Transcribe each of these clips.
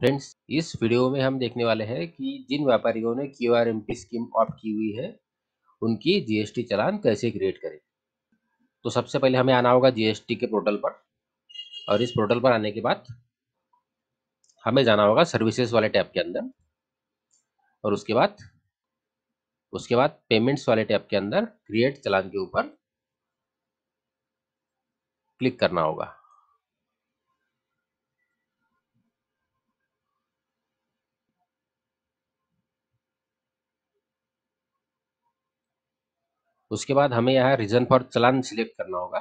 friends इस video में हम देखने वाले हैं कि जिन व्यापारियों ने Q R M P scheme opt की हुई है उनकी जीएसटी चलान कैसे क्रिएट करें तो सबसे पहले हमें आना होगा जीएसटी के पोर्टल पर और इस पोर्टल पर आने के बाद हमें जाना होगा सर्विसेज वाले टैब के अंदर और उसके बाद उसके बाद पेमेंट्स वाले टैब के अंदर क्रिएट चलान के ऊपर क्लिक करना होगा उसके बाद हमें यहाँ रीजन फॉर चलान सिलेक्ट करना होगा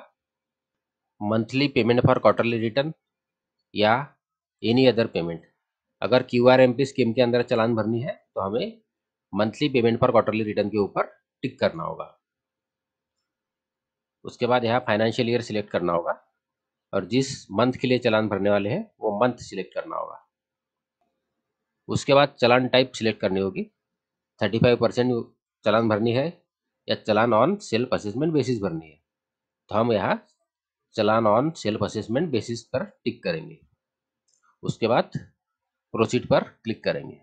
monthly payment for quarterly return या एनी अदर पेमेंट अगर Q R M P scheme के अंदर चलान भरनी है तो हमें monthly payment for quarterly return के ऊपर टिक करना होगा उसके बाद यहाँ फाइनेंशियल ईयर सिलेक्ट करना होगा और जिस मंथ के लिए चलान भरने वाले हैं वो मंथ सिलेक्ट करना होगा उसके बाद चलान टाइप सिलेक्ट करनी होगी थर्टी फाइव परसेंट चलान भरनी है या challan on self assessment basis भरनी है तो हम यहाँ challan on self assessment basis पर टिक करेंगे उसके बाद प्रोसीड पर क्लिक करेंगे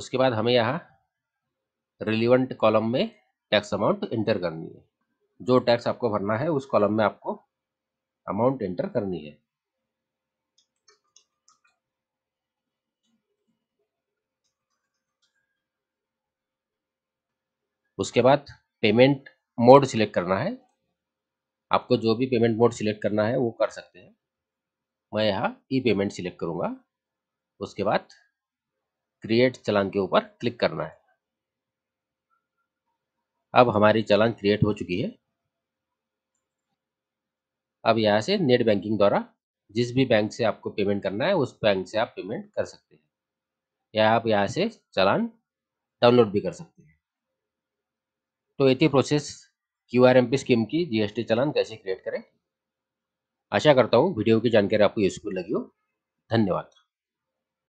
उसके बाद हमें यहाँ रिलीवेंट कॉलम में टैक्स अमाउंट एंटर करनी है जो टैक्स आपको भरना है उस कॉलम में आपको अमाउंट एंटर करनी है उसके बाद पेमेंट मोड सिलेक्ट करना है आपको जो भी पेमेंट मोड सिलेक्ट करना है वो कर सकते हैं मैं यहाँ ई पेमेंट सिलेक्ट करूँगा उसके बाद क्रिएट चलान के ऊपर क्लिक करना है अब हमारी चलान क्रिएट हो चुकी है अब यहाँ से नेट बैंकिंग द्वारा जिस भी बैंक से आपको पेमेंट करना है उस बैंक से आप पेमेंट कर सकते हैं या आप यहाँ से चलान डाउनलोड भी कर सकते हैं तो ये process Q R M P scheme की जीएसटी चलान कैसे क्रिएट करें आशा करता हूँ वीडियो की जानकारी आपको यूजफुल लगी हो धन्यवाद